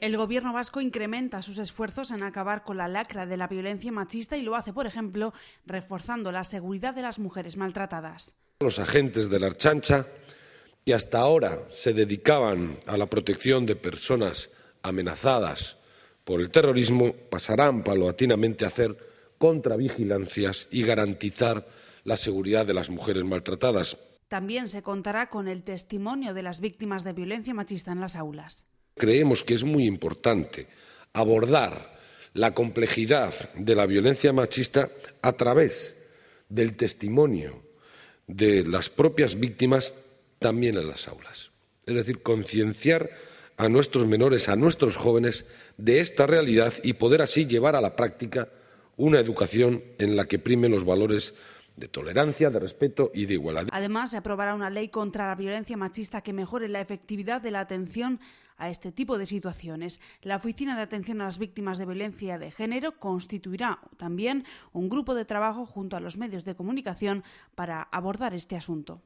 El gobierno vasco incrementa sus esfuerzos en acabar con la lacra de la violencia machista y lo hace, por ejemplo, reforzando la seguridad de las mujeres maltratadas. Los agentes de la Archancha, que hasta ahora se dedicaban a la protección de personas amenazadas por el terrorismo, pasarán paloatinamente a hacer contravigilancias y garantizar la seguridad de las mujeres maltratadas. También se contará con el testimonio de las víctimas de violencia machista en las aulas. Creemos que es muy importante abordar la complejidad de la violencia machista a través del testimonio de las propias víctimas también en las aulas. Es decir, concienciar a nuestros menores, a nuestros jóvenes, de esta realidad y poder así llevar a la práctica una educación en la que primen los valores de tolerancia, de respeto y de igualdad. Además, se aprobará una ley contra la violencia machista que mejore la efectividad de la atención a este tipo de situaciones. La Oficina de Atención a las Víctimas de Violencia de Género constituirá también un grupo de trabajo junto a los medios de comunicación para abordar este asunto.